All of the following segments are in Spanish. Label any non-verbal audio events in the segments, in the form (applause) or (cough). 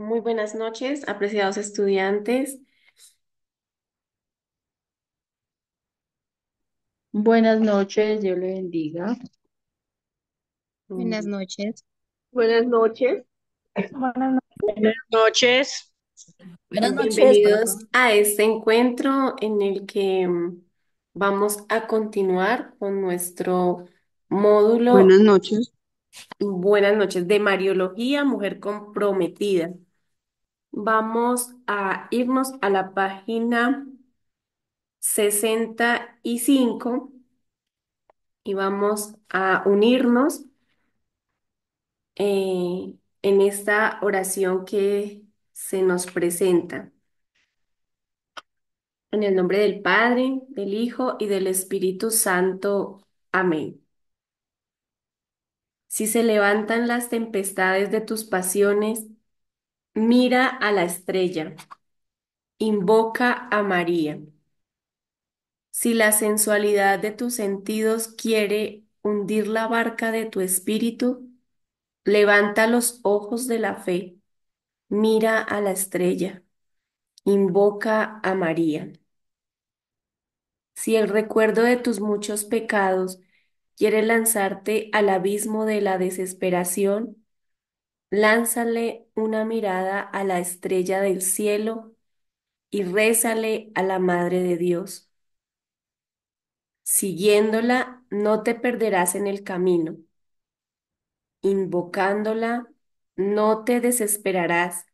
Muy buenas noches, apreciados estudiantes. Buenas noches, Dios le bendiga. Buenas mm. noches. Buenas noches. Buenas noches. Buenas noches. Bienvenidos a este encuentro en el que mm, vamos a continuar con nuestro módulo. Buenas noches. Buenas noches de Mariología, Mujer Comprometida. Vamos a irnos a la página 65 y vamos a unirnos eh, en esta oración que se nos presenta. En el nombre del Padre, del Hijo y del Espíritu Santo. Amén. Si se levantan las tempestades de tus pasiones, Mira a la estrella. Invoca a María. Si la sensualidad de tus sentidos quiere hundir la barca de tu espíritu, levanta los ojos de la fe, mira a la estrella, invoca a María. Si el recuerdo de tus muchos pecados quiere lanzarte al abismo de la desesperación, Lánzale una mirada a la estrella del cielo y rézale a la Madre de Dios. Siguiéndola, no te perderás en el camino. Invocándola, no te desesperarás.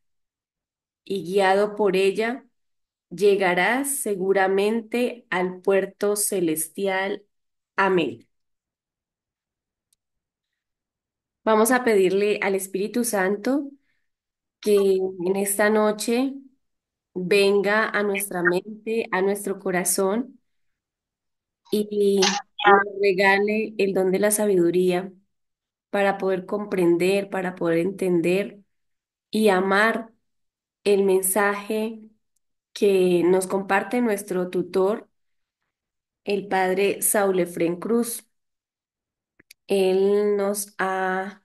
Y guiado por ella, llegarás seguramente al puerto celestial. Amén. Vamos a pedirle al Espíritu Santo que en esta noche venga a nuestra mente, a nuestro corazón y regale el don de la sabiduría para poder comprender, para poder entender y amar el mensaje que nos comparte nuestro tutor, el padre Saul Efren Cruz. Él nos ha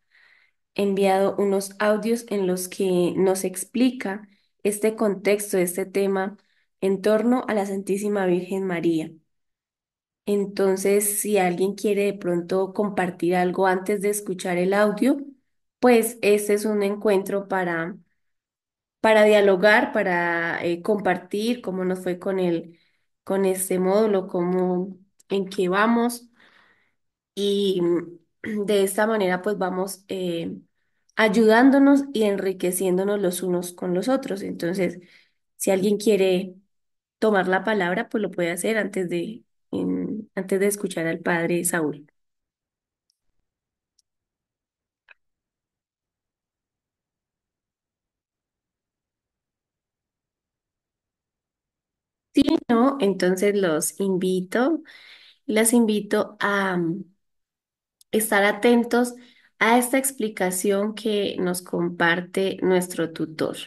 enviado unos audios en los que nos explica este contexto, este tema en torno a la Santísima Virgen María. Entonces, si alguien quiere de pronto compartir algo antes de escuchar el audio, pues este es un encuentro para, para dialogar, para eh, compartir cómo nos fue con el, con este módulo, cómo, en qué vamos y mm, (clears throat) de esta manera pues vamos eh, ayudándonos y enriqueciéndonos los unos con los otros. Entonces, si alguien quiere tomar la palabra, pues lo puede hacer antes de, antes de escuchar al padre Saúl. Si no, entonces los invito, las invito a estar atentos a esta explicación que nos comparte nuestro tutor.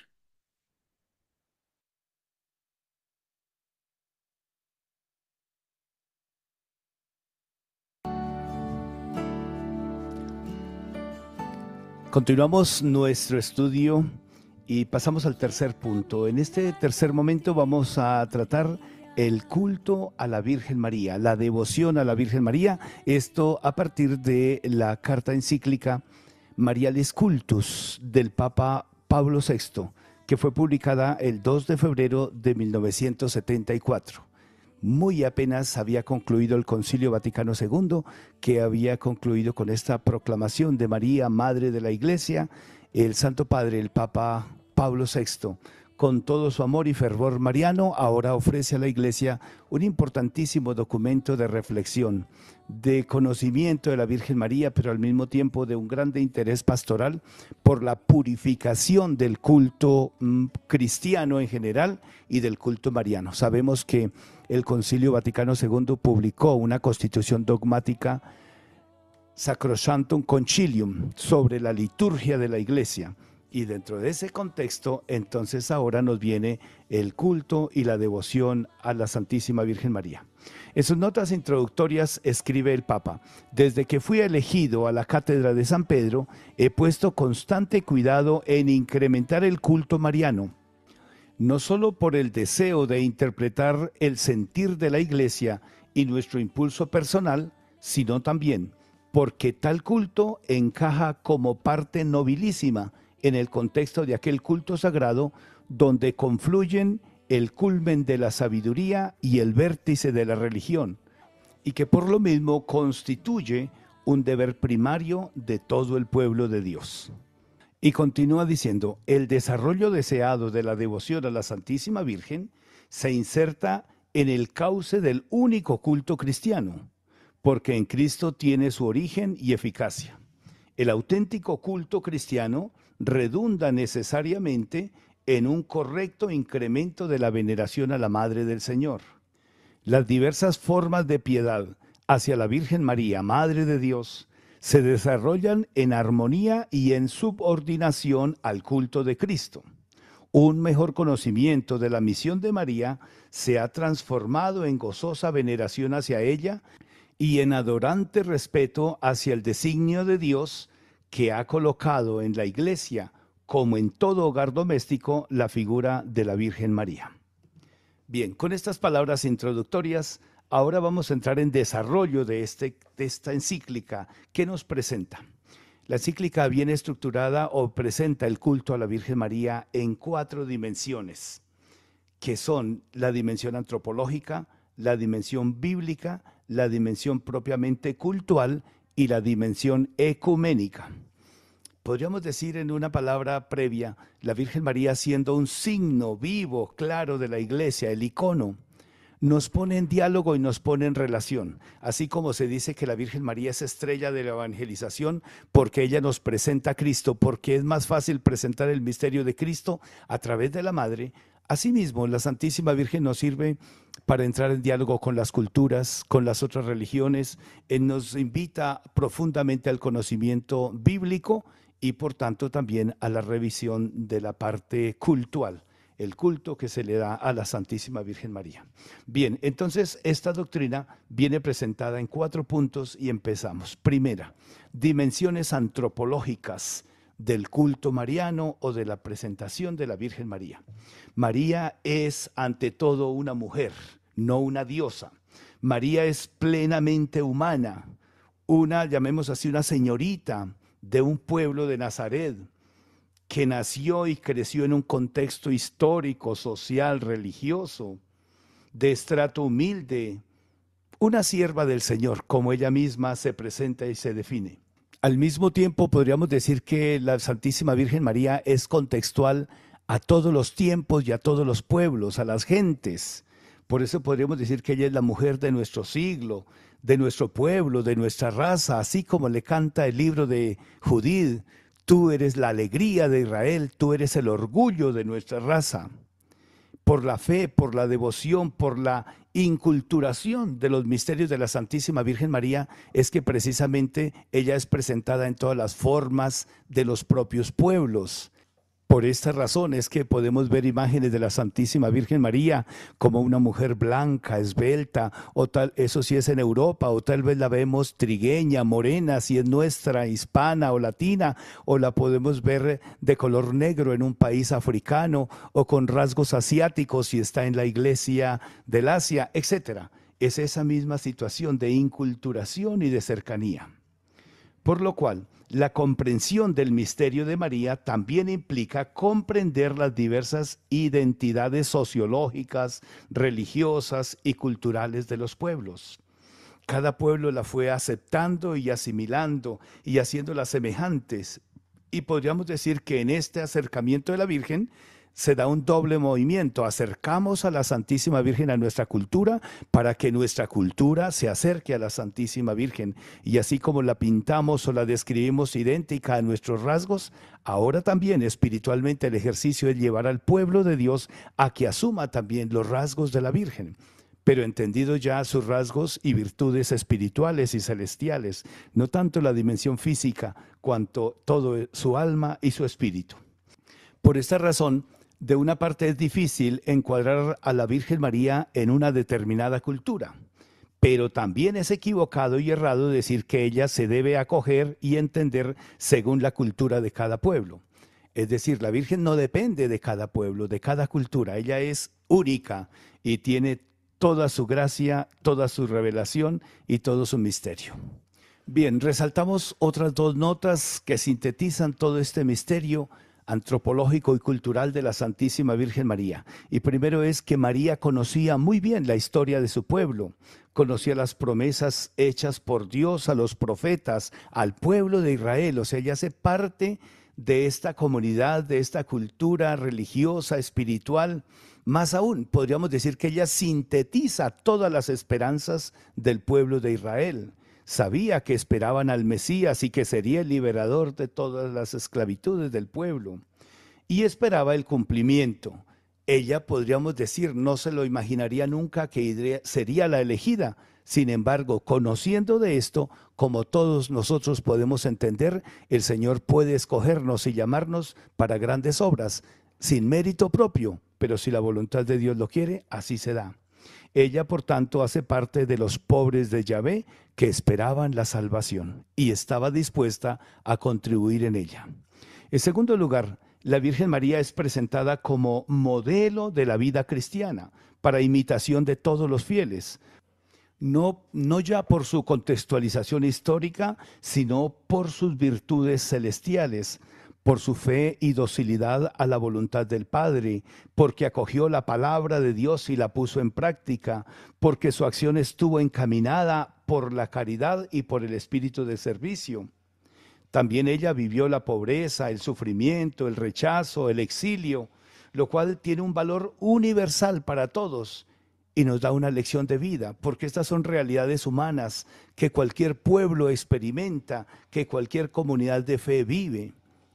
Continuamos nuestro estudio y pasamos al tercer punto. En este tercer momento vamos a tratar el culto a la Virgen María, la devoción a la Virgen María, esto a partir de la carta encíclica Mariales Cultus del Papa Pablo VI, que fue publicada el 2 de febrero de 1974. Muy apenas había concluido el Concilio Vaticano II, que había concluido con esta proclamación de María, Madre de la Iglesia, el Santo Padre, el Papa Pablo VI con todo su amor y fervor mariano, ahora ofrece a la Iglesia un importantísimo documento de reflexión, de conocimiento de la Virgen María, pero al mismo tiempo de un grande interés pastoral por la purificación del culto mm, cristiano en general y del culto mariano. Sabemos que el Concilio Vaticano II publicó una constitución dogmática Sacrosantum Concilium sobre la liturgia de la Iglesia y dentro de ese contexto, entonces ahora nos viene el culto y la devoción a la Santísima Virgen María. En sus notas introductorias escribe el Papa, desde que fui elegido a la cátedra de San Pedro, he puesto constante cuidado en incrementar el culto mariano, no solo por el deseo de interpretar el sentir de la Iglesia y nuestro impulso personal, sino también porque tal culto encaja como parte nobilísima en el contexto de aquel culto sagrado donde confluyen el culmen de la sabiduría y el vértice de la religión, y que por lo mismo constituye un deber primario de todo el pueblo de Dios. Y continúa diciendo, el desarrollo deseado de la devoción a la Santísima Virgen se inserta en el cauce del único culto cristiano, porque en Cristo tiene su origen y eficacia. El auténtico culto cristiano redunda necesariamente en un correcto incremento de la veneración a la Madre del Señor. Las diversas formas de piedad hacia la Virgen María, Madre de Dios, se desarrollan en armonía y en subordinación al culto de Cristo. Un mejor conocimiento de la misión de María se ha transformado en gozosa veneración hacia ella y en adorante respeto hacia el designio de Dios que ha colocado en la iglesia, como en todo hogar doméstico, la figura de la Virgen María. Bien, con estas palabras introductorias, ahora vamos a entrar en desarrollo de, este, esta encíclica que nos presenta. La encíclica viene estructurada o presenta el culto a la Virgen María en cuatro dimensiones, que son la dimensión antropológica, la dimensión bíblica, la dimensión propiamente cultural y la dimensión ecuménica. Podríamos decir en una palabra previa, la Virgen María siendo un signo vivo, claro de la iglesia, el icono, nos pone en diálogo y nos pone en relación. Así como se dice que la Virgen María es estrella de la evangelización porque ella nos presenta a Cristo, porque es más fácil presentar el misterio de Cristo a través de la Madre Asimismo, la Santísima Virgen nos sirve para entrar en diálogo con las culturas, con las otras religiones, nos invita profundamente al conocimiento bíblico y por tanto también a la revisión de la parte cultural el culto que se le da a la Santísima Virgen María. Bien, entonces esta doctrina viene presentada en cuatro puntos y empezamos. Primera, dimensiones antropológicas del culto mariano o de la presentación de la Virgen María. María es ante todo una mujer, no una diosa. María es plenamente humana, una, llamemos así, una señorita de un pueblo de Nazaret, que nació y creció en un contexto histórico, social, religioso, de estrato humilde, una sierva del Señor, como ella misma se presenta y se define. Al mismo tiempo, podríamos decir que la Santísima Virgen María es contextual a todos los tiempos y a todos los pueblos, a las gentes. Por eso podríamos decir que ella es la mujer de nuestro siglo, de nuestro pueblo, de nuestra raza, así como le canta el libro de Judith, tú eres la alegría de Israel, tú eres el orgullo de nuestra raza. Por la fe, por la devoción, por la inculturación de los misterios de la Santísima Virgen María, es que precisamente ella es presentada en todas las formas de los propios pueblos por esta razón es que podemos ver imágenes de la Santísima Virgen María como una mujer blanca, esbelta, o tal, eso sí es en Europa, o tal vez la vemos trigueña, morena, si es nuestra, hispana o latina, o la podemos ver de color negro en un país africano, o con rasgos asiáticos si está en la iglesia del Asia, etc. Es esa misma situación de inculturación y de cercanía. Por lo cual, la comprensión del misterio de María también implica comprender las diversas identidades sociológicas, religiosas y culturales de los pueblos. Cada pueblo la fue aceptando y asimilando y haciéndola semejantes. Y podríamos decir que en este acercamiento de la Virgen se da un doble movimiento. Acercamos a la Santísima Virgen a nuestra cultura para que nuestra cultura se acerque a la Santísima Virgen. Y así como la pintamos o la describimos idéntica a nuestros rasgos, ahora también espiritualmente el ejercicio es llevar al pueblo de Dios a que asuma también los rasgos de la Virgen pero entendido ya sus rasgos y virtudes espirituales y celestiales, no tanto la dimensión física, cuanto todo su alma y su espíritu. Por esta razón, de una parte es difícil encuadrar a la Virgen María en una determinada cultura, pero también es equivocado y errado decir que ella se debe acoger y entender según la cultura de cada pueblo. Es decir, la Virgen no depende de cada pueblo, de cada cultura, ella es única y tiene toda su gracia, toda su revelación y todo su misterio. Bien, resaltamos otras dos notas que sintetizan todo este misterio antropológico y cultural de la Santísima Virgen María. Y primero es que María conocía muy bien la historia de su pueblo, conocía las promesas hechas por Dios a los profetas, al pueblo de Israel, o sea, ella hace parte de esta comunidad, de esta cultura religiosa, espiritual. Más aún, podríamos decir que ella sintetiza todas las esperanzas del pueblo de Israel Sabía que esperaban al Mesías y que sería el liberador de todas las esclavitudes del pueblo. Y esperaba el cumplimiento. Ella, podríamos decir, no se lo imaginaría nunca que sería la elegida. Sin embargo, conociendo de esto, como todos nosotros podemos entender, el Señor puede escogernos y llamarnos para grandes obras, sin mérito propio, pero si la voluntad de Dios lo quiere, así se da. Ella, por tanto, hace parte de los pobres de Yahvé que esperaban la salvación y estaba dispuesta a contribuir en ella. En segundo lugar, la Virgen María es presentada como modelo de la vida cristiana, para imitación de todos los fieles, no, no, ya por su contextualización histórica, sino por sus virtudes celestiales, por su fe y docilidad a la voluntad del Padre, porque acogió la palabra de Dios y la puso en práctica, porque su acción estuvo encaminada por la caridad y por el espíritu de servicio. También ella vivió la pobreza, el sufrimiento, el rechazo, el exilio, lo cual tiene un valor universal para todos y nos da una lección de vida, porque estas son realidades humanas que cualquier pueblo experimenta, que cualquier comunidad de fe vive.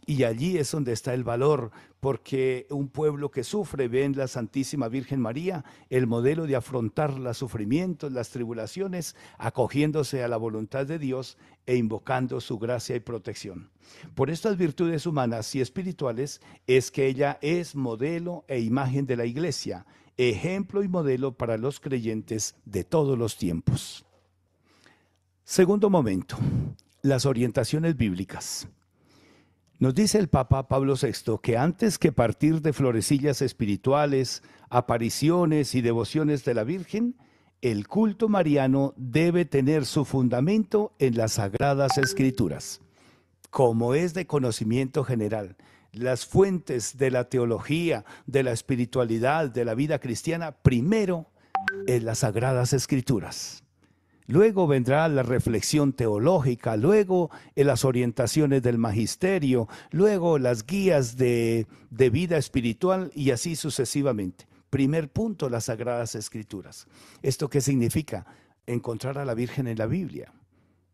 Y allí es donde está el valor, porque un pueblo que sufre ve en la Santísima Virgen María el modelo de afrontar los sufrimientos, las tribulaciones, acogiéndose a la voluntad de Dios e invocando su gracia y protección. Por estas virtudes humanas y espirituales es que ella es modelo e imagen de la Iglesia, ejemplo y modelo para los creyentes de todos los tiempos. Segundo momento, las orientaciones bíblicas. Nos dice el Papa Pablo VI que antes que partir de florecillas espirituales, apariciones y devociones de la Virgen, el culto mariano debe tener su fundamento en las sagradas escrituras. Como es de conocimiento general, las fuentes de la teología, de la espiritualidad, de la vida cristiana, primero en las sagradas escrituras. Luego vendrá la reflexión teológica, luego eh, las orientaciones del magisterio, luego las guías de, vida espiritual y así sucesivamente. Primer punto, las sagradas escrituras. ¿Esto qué significa? Encontrar a la Virgen en la Biblia.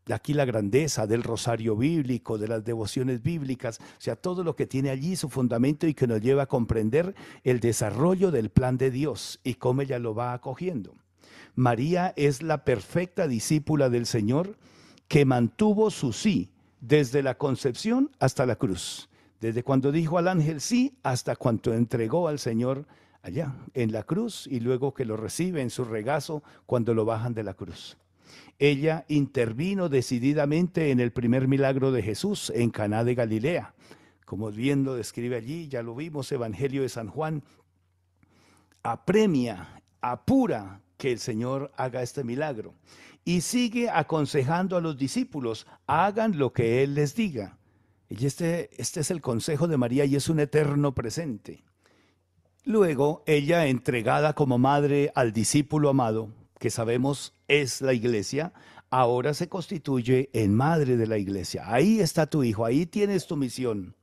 De aquí la grandeza del rosario bíblico, de las devociones bíblicas, o sea, todo lo que tiene allí su fundamento y que nos lleva a comprender el desarrollo del plan de Dios y cómo ella lo va acogiendo. María es la perfecta discípula del Señor que mantuvo su sí desde la concepción hasta la cruz, desde cuando dijo al ángel sí hasta cuando entregó al Señor allá en la cruz y luego que lo recibe en su regazo cuando lo bajan de la cruz. Ella intervino decididamente en el primer milagro de Jesús en Caná de Galilea. Como bien lo describe allí, ya lo vimos, Evangelio de San Juan, apremia, apura que el Señor haga este milagro. Y sigue aconsejando a los discípulos, hagan lo que Él les diga. Y este, este es el consejo de María y es un eterno presente. Luego, ella entregada como madre al discípulo amado, que sabemos es la iglesia, ahora se constituye en madre de la iglesia. Ahí está tu hijo, ahí tienes tu misión.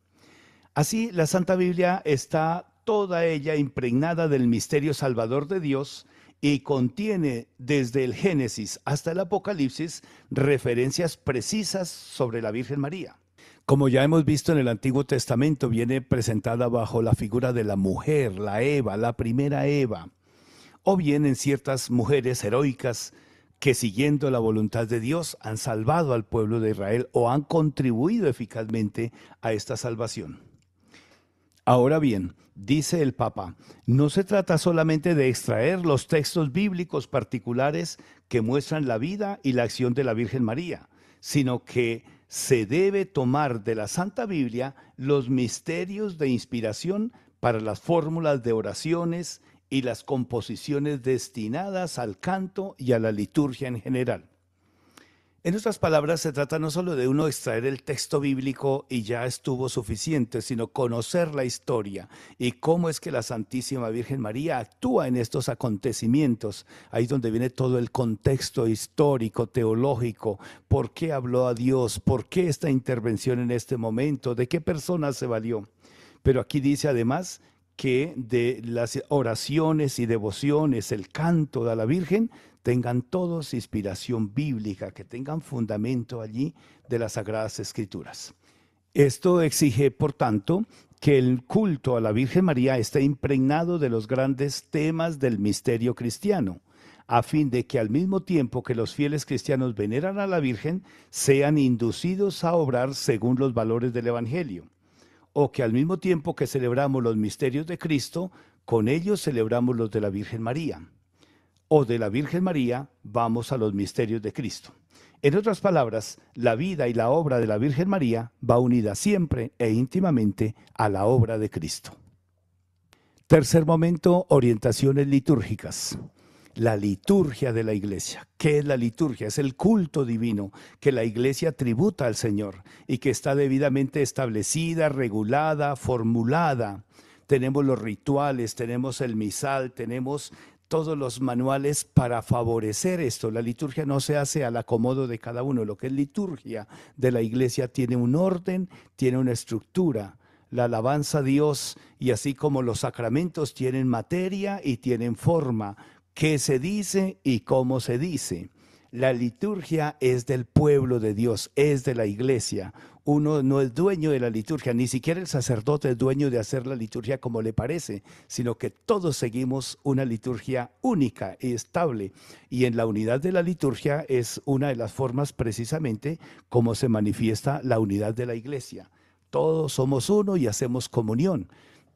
Así la Santa Biblia está toda ella impregnada del misterio salvador de Dios y contiene desde el Génesis hasta el Apocalipsis referencias precisas sobre la Virgen María. Como ya hemos visto en el Antiguo Testamento, viene presentada bajo la figura de la mujer, la Eva, la primera Eva, o bien en ciertas mujeres heroicas que siguiendo la voluntad de Dios han salvado al pueblo de Israel o han contribuido eficazmente a esta salvación. Ahora bien, dice el Papa, no se trata solamente de extraer los textos bíblicos particulares que muestran la vida y la acción de la Virgen María, sino que se debe tomar de la Santa Biblia los misterios de inspiración para las fórmulas de oraciones y las composiciones destinadas al canto y a la liturgia en general. En otras palabras, se trata no solo de uno extraer el texto bíblico y ya estuvo suficiente, sino conocer la historia y cómo es que la Santísima Virgen María actúa en estos acontecimientos. Ahí donde viene todo el contexto histórico, teológico, por qué habló a Dios, por qué esta intervención en este momento, de qué persona se valió. Pero aquí dice además que de las oraciones y devociones, el canto de la Virgen, tengan todos inspiración bíblica, que tengan fundamento allí de las Sagradas Escrituras. Esto exige, por tanto, que el culto a la Virgen María esté impregnado de los grandes temas del misterio cristiano, a fin de que al mismo tiempo que los fieles cristianos veneran a la Virgen, sean inducidos a obrar según los valores del Evangelio, o que al mismo tiempo que celebramos los misterios de Cristo, con ellos celebramos los de la Virgen María o de la Virgen María, vamos a los misterios de Cristo. En otras palabras, la vida y la obra de la Virgen María va unida siempre e íntimamente a la obra de Cristo. Tercer momento, orientaciones litúrgicas. La liturgia de la iglesia. ¿Qué es la liturgia? Es el culto divino que la iglesia tributa al Señor y que está debidamente establecida, regulada, formulada tenemos los rituales, tenemos el misal, tenemos todos los manuales para favorecer esto. La liturgia no se hace al acomodo de cada uno. Lo que es liturgia de la iglesia tiene un orden, tiene una estructura. La alabanza a Dios y así como los sacramentos tienen materia y tienen forma, qué se dice y cómo se dice. La liturgia es del pueblo de Dios, es de la iglesia. Uno no es dueño de la liturgia, ni siquiera el sacerdote es dueño de hacer la liturgia como le parece, sino que todos seguimos una liturgia única y estable. Y en la unidad de la liturgia es una de las formas precisamente como se manifiesta la unidad de la iglesia. Todos somos uno y hacemos comunión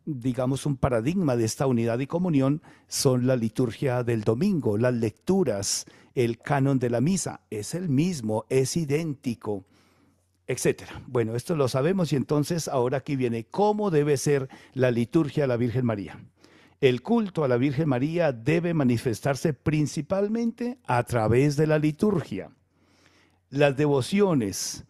digamos, un paradigma de esta unidad y comunión son la liturgia del domingo, las lecturas, el canon de la misa. Es el mismo, es idéntico, etc. Bueno, esto lo sabemos y entonces ahora aquí viene cómo debe ser la liturgia a la Virgen María. El culto a la Virgen María debe manifestarse principalmente a través de la liturgia. Las devociones,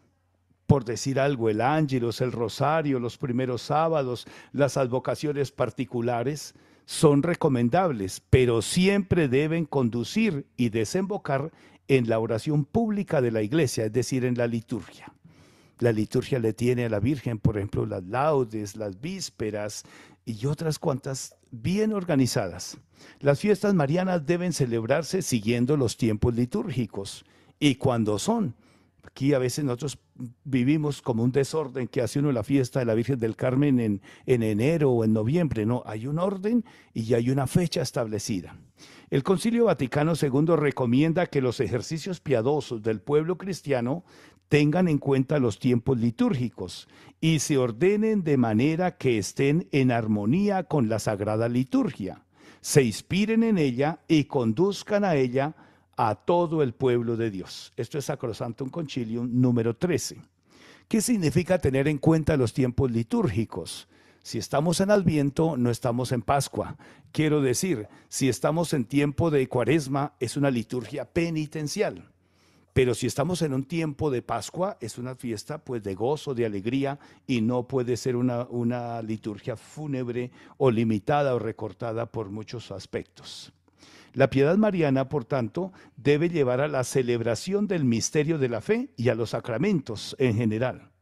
por decir algo, el o el rosario, los primeros sábados, las advocaciones particulares, son recomendables, pero siempre deben conducir y desembocar en la oración pública de la iglesia, es decir, en la liturgia. La liturgia le tiene a la Virgen, por ejemplo, las laudes, las vísperas y otras cuantas bien organizadas. Las fiestas marianas deben celebrarse siguiendo los tiempos litúrgicos y cuando son Aquí a veces nosotros vivimos como un desorden que hace uno la fiesta de la Virgen del Carmen en, enero o en noviembre. No, hay un orden y hay una fecha establecida. El Concilio Vaticano II recomienda que los ejercicios piadosos del pueblo cristiano tengan en cuenta los tiempos litúrgicos y se ordenen de manera que estén en armonía con la Sagrada Liturgia, se inspiren en ella y conduzcan a ella a todo el pueblo de Dios. Esto es Sacrosantum Concilium número 13. ¿Qué significa tener en cuenta los tiempos litúrgicos? Si estamos en Adviento, no estamos en Pascua. Quiero decir, si estamos en tiempo de Cuaresma, es una liturgia penitencial. Pero si estamos en un tiempo de Pascua, es una fiesta pues de gozo, de alegría, y no puede ser una, una liturgia fúnebre o limitada o recortada por muchos aspectos. La piedad mariana, por tanto, debe llevar a la celebración del misterio de la fe y a los sacramentos en general.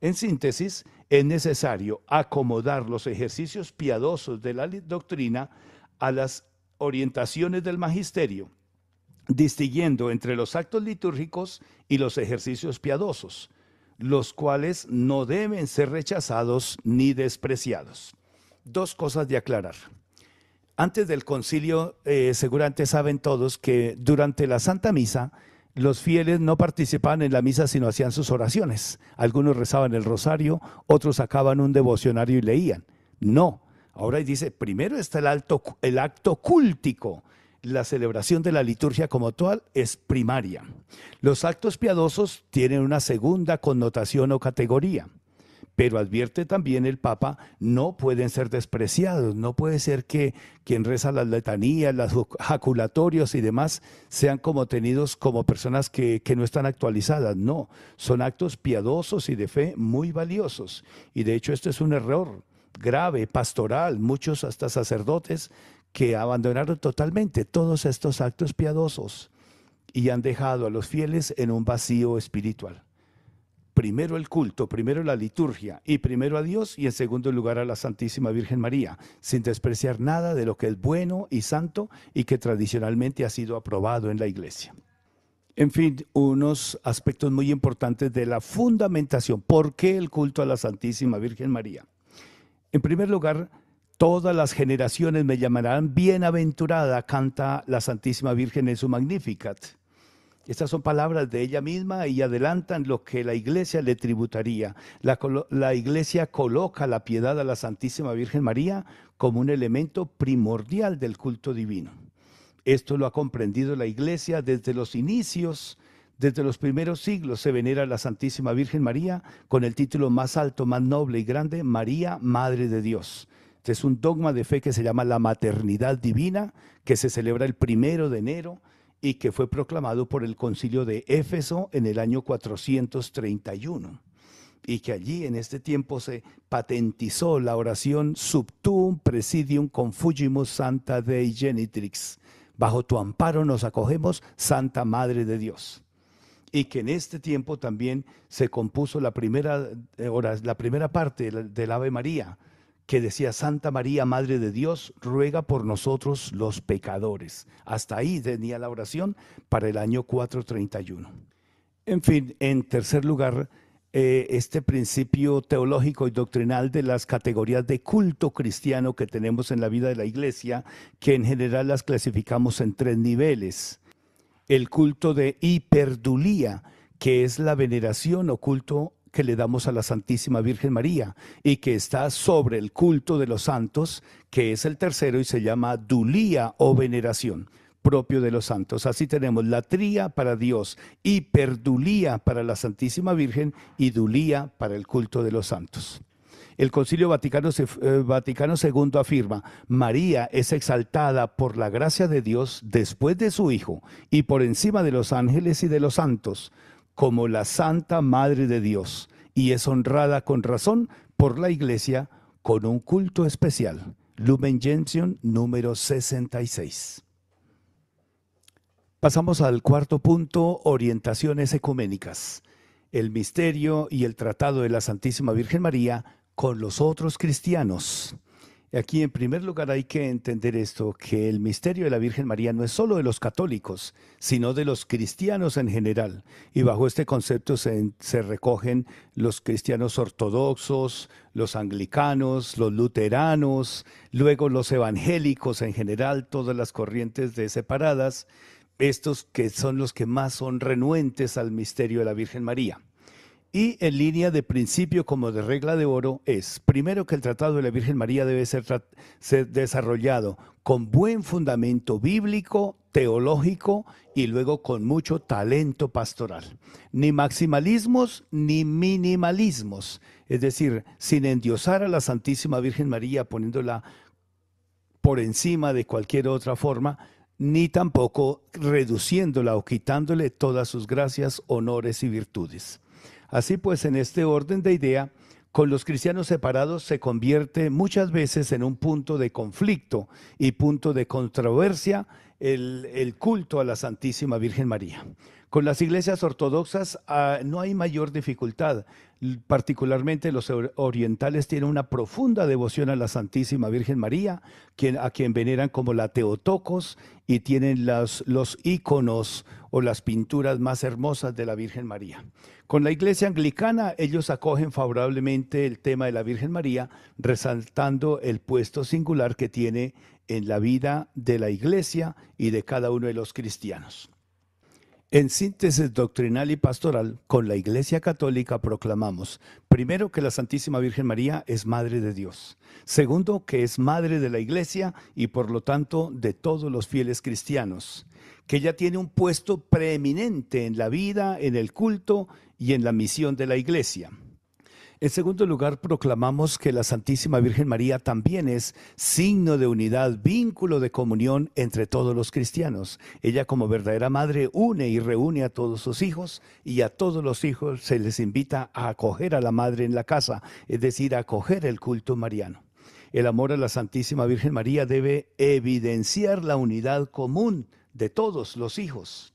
En síntesis, es necesario acomodar los ejercicios piadosos de la doctrina a las orientaciones del magisterio, distinguiendo entre los actos litúrgicos y los ejercicios piadosos, los cuales no deben ser rechazados ni despreciados. Dos cosas de aclarar. Antes del concilio, eh, seguramente saben todos que durante la Santa Misa, los fieles no participaban en la misa, sino hacían sus oraciones. Algunos rezaban el rosario, otros sacaban un devocionario y leían. No. Ahora dice, primero está el, el acto cúltico. La celebración de la liturgia como tal es primaria. Los actos piadosos tienen una segunda connotación o categoría. Pero advierte también el Papa, no pueden ser despreciados, no puede ser que quien reza las letanías, los jaculatorios y demás sean como tenidos como personas que, no están actualizadas. No, son actos piadosos y de fe muy valiosos. Y de hecho esto es un error grave, pastoral, muchos hasta sacerdotes que abandonaron totalmente todos estos actos piadosos y han dejado a los fieles en un vacío espiritual primero el culto, primero la liturgia y primero a Dios y en segundo lugar a la Santísima Virgen María, sin despreciar nada de lo que es bueno y santo y que tradicionalmente ha sido aprobado en la iglesia. En fin, unos aspectos muy importantes de la fundamentación. ¿Por qué el culto a la Santísima Virgen María? En primer lugar, todas las generaciones me llamarán bienaventurada, canta la Santísima Virgen en su Magnificat. Estas son palabras de ella misma y adelantan lo que la iglesia le tributaría. La, iglesia coloca la piedad a la Santísima Virgen María como un elemento primordial del culto divino. Esto lo ha comprendido la iglesia desde los inicios, desde los primeros siglos se venera a la Santísima Virgen María con el título más alto, más noble y grande, María, Madre de Dios. Este es un dogma de fe que se llama la maternidad divina, que se celebra el primero de enero y que fue proclamado por el concilio de Éfeso en el año 431 y que allí en este tiempo se patentizó la oración Subtuum presidium confugimus santa dei genitrix. Bajo tu amparo nos acogemos, Santa Madre de Dios. Y que en este tiempo también se compuso la primera, eh, la primera parte del Ave María, que decía Santa María, Madre de Dios, ruega por nosotros los pecadores. Hasta ahí tenía la oración para el año 431. En fin, en tercer lugar, eh, este principio teológico y doctrinal de las categorías de culto cristiano que tenemos en la vida de la iglesia, que en general las clasificamos en tres niveles. El culto de hiperdulía, que es la veneración o culto que le damos a la Santísima Virgen María y que está sobre el culto de los santos, que es el tercero y se llama dulía o veneración propio de los santos. Así tenemos la tría para Dios, hiperdulía para la Santísima Virgen y dulía para el culto de los santos. El Concilio Vaticano eh, II afirma, María es exaltada por la gracia de Dios después de su Hijo y por encima de los ángeles y de los santos, como la Santa Madre de Dios y es honrada con razón por la Iglesia con un culto especial. Lumen Gentium número 66. Pasamos al cuarto punto, orientaciones ecuménicas. El misterio y el tratado de la Santísima Virgen María con los otros cristianos. Aquí en primer lugar hay que entender esto, que el misterio de la Virgen María no es solo de los católicos, sino de los cristianos en general. Y bajo este concepto se, recogen los cristianos ortodoxos, los anglicanos, los luteranos, luego los evangélicos en general, todas las corrientes de separadas, estos que son los que más son renuentes al misterio de la Virgen María. Y en línea de principio como de regla de oro es, primero, que el Tratado de la Virgen María debe ser, desarrollado con buen fundamento bíblico, teológico y luego con mucho talento pastoral. Ni maximalismos ni minimalismos, es decir, sin endiosar a la Santísima Virgen María poniéndola por encima de cualquier otra forma, ni tampoco reduciéndola o quitándole todas sus gracias, honores y virtudes. Así pues, en este orden de idea, con los cristianos separados se convierte muchas veces en un punto de conflicto y punto de controversia el, culto a la Santísima Virgen María. Con las iglesias ortodoxas ah, no hay mayor dificultad particularmente los orientales tienen una profunda devoción a la Santísima Virgen María, quien, a quien veneran como la Teotocos y tienen los íconos o las pinturas más hermosas de la Virgen María. Con la iglesia anglicana ellos acogen favorablemente el tema de la Virgen María, resaltando el puesto singular que tiene en la vida de la iglesia y de cada uno de los cristianos. En síntesis doctrinal y pastoral, con la Iglesia Católica proclamamos, primero, que la Santísima Virgen María es Madre de Dios. Segundo, que es Madre de la Iglesia y por lo tanto de todos los fieles cristianos. Que ella tiene un puesto preeminente en la vida, en el culto y en la misión de la Iglesia. En segundo lugar, proclamamos que la Santísima Virgen María también es signo de unidad, vínculo de comunión entre todos los cristianos. Ella como verdadera madre une y reúne a todos sus hijos y a todos los hijos se les invita a acoger a la madre en la casa, es decir, a acoger el culto mariano. El amor a la Santísima Virgen María debe evidenciar la unidad común de todos los hijos.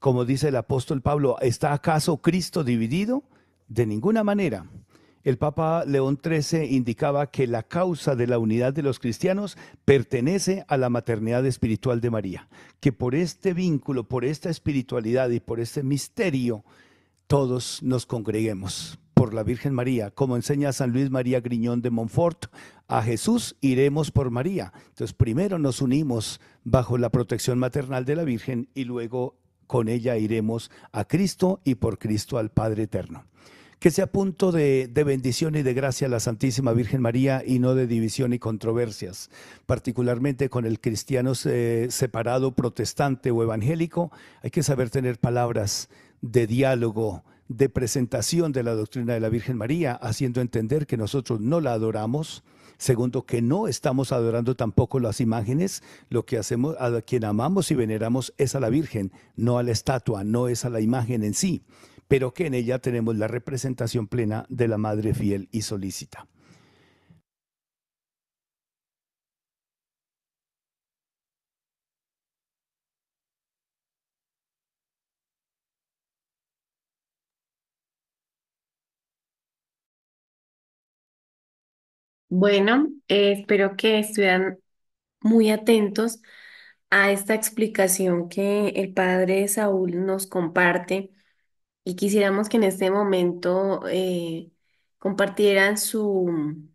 Como dice el apóstol Pablo, ¿está acaso Cristo dividido? De ninguna manera. El Papa León XIII indicaba que la causa de la unidad de los cristianos pertenece a la maternidad espiritual de María, que por este vínculo, por esta espiritualidad y por este misterio, todos nos congreguemos por la Virgen María, como enseña San Luis María Griñón de Montfort, a Jesús iremos por María. Entonces, primero nos unimos bajo la protección maternal de la Virgen y luego con ella iremos a Cristo y por Cristo al Padre Eterno. Que sea punto de, bendición y de gracia a la Santísima Virgen María y no de división y controversias, particularmente con el cristiano eh, separado protestante o evangélico. Hay que saber tener palabras de diálogo, de presentación de la doctrina de la Virgen María, haciendo entender que nosotros no la adoramos, Segundo, que no estamos adorando tampoco las imágenes. Lo que hacemos, a quien amamos y veneramos es a la Virgen, no a la estatua, no es a la imagen en sí, pero que en ella tenemos la representación plena de la Madre fiel y solícita. Bueno, eh, espero que estuvieran muy atentos a esta explicación que el padre Saúl nos comparte y quisiéramos que en este momento eh, compartieran su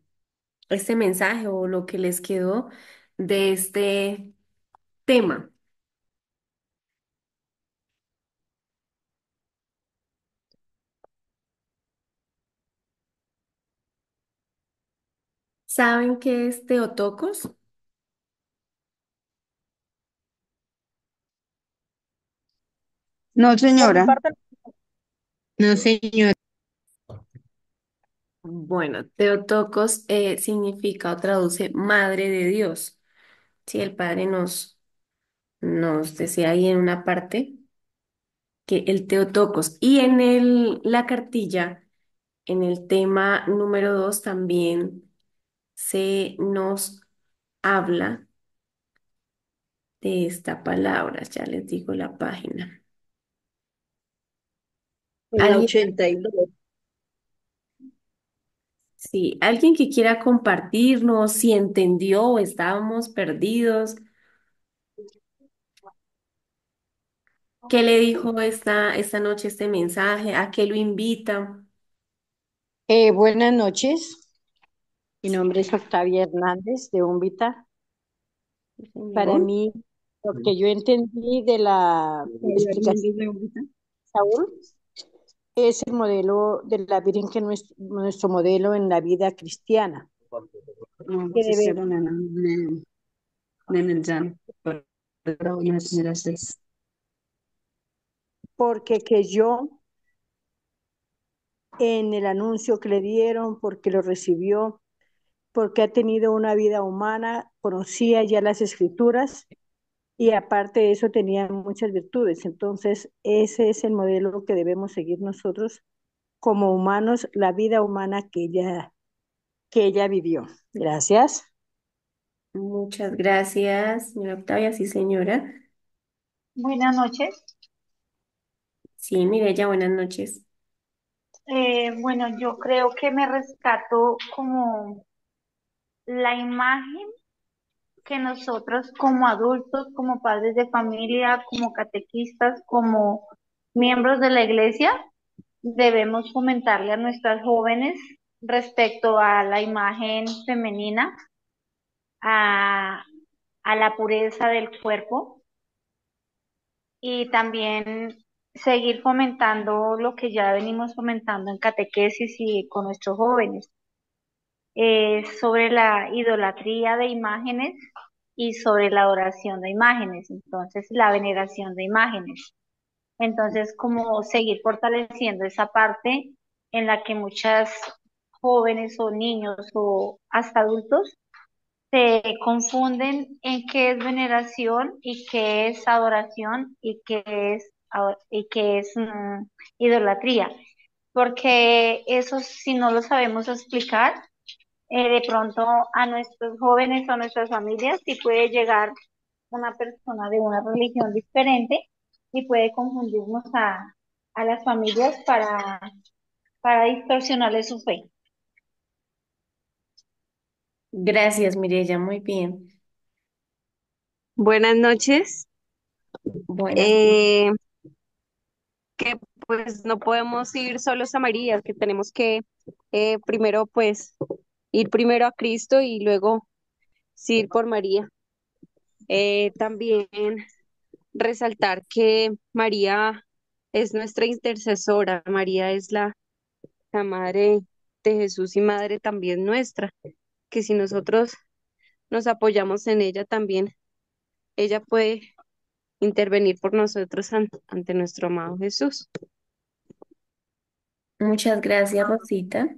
este mensaje o lo que les quedó de este tema. ¿Saben qué es Teotocos? No, señora. No, señora. Bueno, Teotocos eh, significa o traduce madre de Dios. Si el Padre nos, nos decía ahí en una parte que el Teotocos. Y en el, la cartilla, en el tema número dos también se nos habla de esta palabra. Ya les digo la página. En la ¿Alguien, sí, alguien que quiera compartirnos si entendió o estábamos perdidos? ¿Qué le dijo esta, esta noche este mensaje? ¿A qué lo invita? Eh, buenas noches. Mi nombre es Octavia Hernández de Umbita. Para mí, lo que yo entendí de la de Saúl, es el modelo de la Virgen que nuestro, nuestro modelo en la vida cristiana. Porque que yo en el anuncio que le dieron, porque lo recibió, porque ha tenido una vida humana, conocía ya las escrituras y aparte de eso tenía muchas virtudes. Entonces, ese es el modelo que debemos seguir nosotros como humanos, la vida humana que ella, que ella vivió. Gracias. Muchas gracias, señora Octavia. Sí, señora. Buenas noches. Sí, ya buenas noches. Eh, bueno, yo creo que me rescato como la imagen que nosotros como adultos, como padres de familia, como catequistas, como miembros de la iglesia, debemos fomentarle a nuestras jóvenes respecto a la imagen femenina, a, a la pureza del cuerpo y también seguir fomentando lo que ya venimos fomentando en catequesis y con nuestros jóvenes, eh, sobre la idolatría de imágenes y sobre la adoración de imágenes, entonces la veneración de imágenes. Entonces, como seguir fortaleciendo esa parte en la que muchas jóvenes o niños o hasta adultos se confunden en qué es veneración y qué es adoración y qué es, y qué es mm, idolatría. Porque eso, si no lo sabemos explicar, eh, de pronto a nuestros jóvenes o a nuestras familias, si puede llegar una persona de una religión diferente y puede confundirnos a, las familias para, para distorsionarle su fe. Gracias, Mirella, muy bien. Buenas eh, noches. que pues no podemos ir solos a María, que tenemos que eh, primero pues ir primero a Cristo y luego sí, ir por María. Eh, también resaltar que María es nuestra intercesora, María es la, la madre de Jesús y madre también nuestra, que si nosotros nos apoyamos en ella también, ella puede intervenir por nosotros ante nuestro amado Jesús. Muchas gracias, Rosita.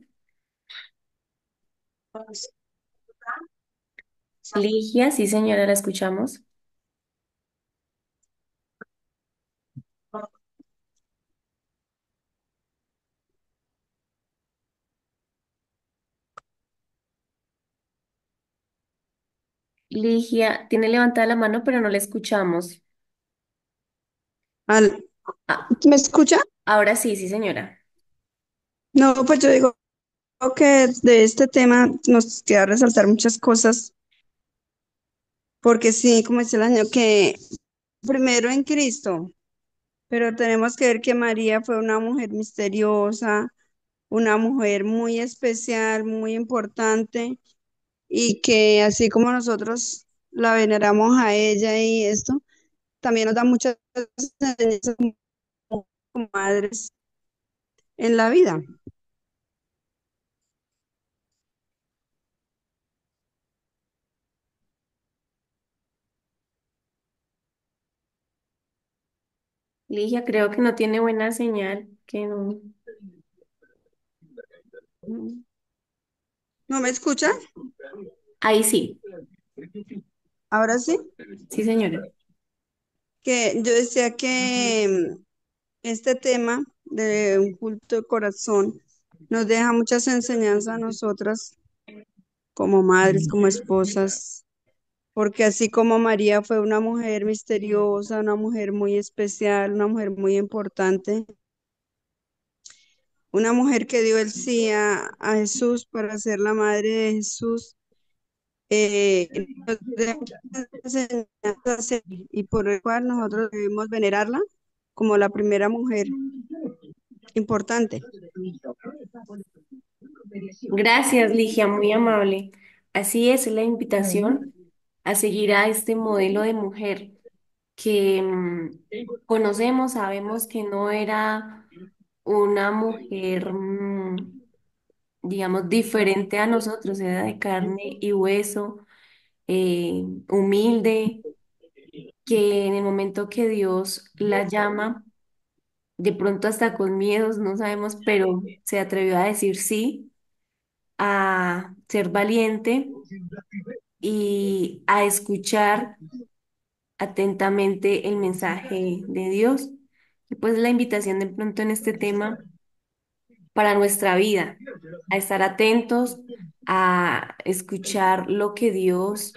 Ligia, sí señora, la escuchamos. Ligia, tiene levantada la mano, pero no la escuchamos. Ah. ¿me escucha? ahora sí, sí señora. No, pues yo digo Creo que de este tema nos queda resaltar muchas cosas, porque sí, como dice el año, que primero en Cristo, pero tenemos que ver que María fue una mujer misteriosa, una mujer muy especial, muy importante, y que así como nosotros la veneramos a ella y esto, también nos da muchas enseñanzas como madres en la vida. Ligia, creo que no tiene buena señal, que no. ¿No me escucha? Ahí sí, ¿Ahora sí? sí, señora. Que yo decía que mm, este tema de un culto de corazón nos deja muchas enseñanzas a nosotras como madres, como esposas, porque así como María fue una mujer misteriosa, una mujer muy especial, una mujer muy importante, una mujer que dio el sí a, Jesús para ser la madre de Jesús, eh, y por el cual nosotros debemos venerarla como la primera mujer importante. Gracias, Ligia, muy amable. Así es la invitación seguir a este modelo de mujer que mm, conocemos, sabemos que no era una mujer, mm, digamos, diferente a nosotros, era de carne y hueso, eh, humilde, que en el momento que Dios la llama, de pronto hasta con miedos, no sabemos, pero se atrevió a decir sí, a ser valiente y a escuchar atentamente el mensaje de Dios. Y pues la invitación de pronto en este tema para nuestra vida, a estar atentos, a escuchar lo que Dios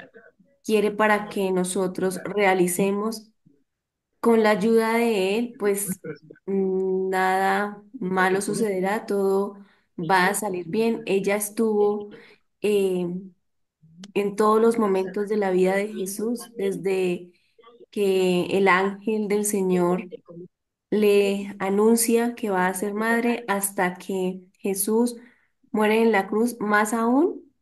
quiere para que nosotros realicemos. Con la ayuda de Él, pues nada malo sucederá, todo va a salir bien. Ella estuvo eh, en todos los momentos de la vida de Jesús, desde que el ángel del Señor le anuncia que va a ser madre hasta que Jesús muere en la cruz, más aún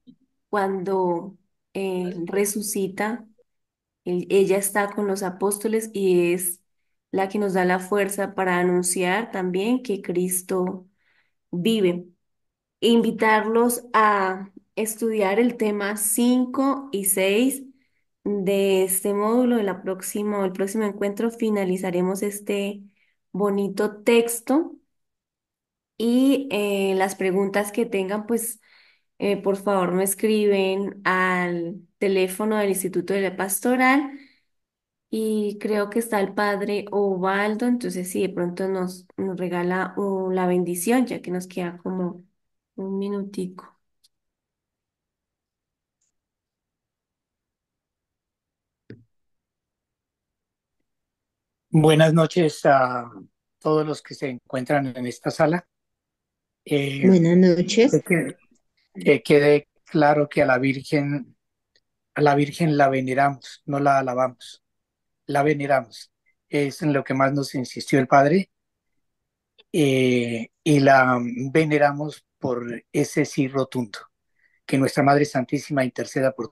cuando eh, resucita, ella está con los apóstoles y es la que nos da la fuerza para anunciar también que Cristo vive. invitarlos a estudiar el tema 5 y 6 de este módulo. de la el próximo encuentro finalizaremos este bonito texto y eh, las preguntas que tengan, pues eh, por favor me escriben al teléfono del Instituto de la Pastoral y creo que está el padre Ovaldo, entonces si de pronto nos, nos regala uh, la bendición, ya que nos queda como un minutico. Buenas noches a todos los que se encuentran en esta sala. Eh, Buenas noches. quede claro que a la Virgen, a la Virgen la veneramos, no la alabamos, la veneramos. Es en lo que más nos insistió el Padre. Eh, y la veneramos por ese sí rotundo. Que nuestra Madre Santísima interceda por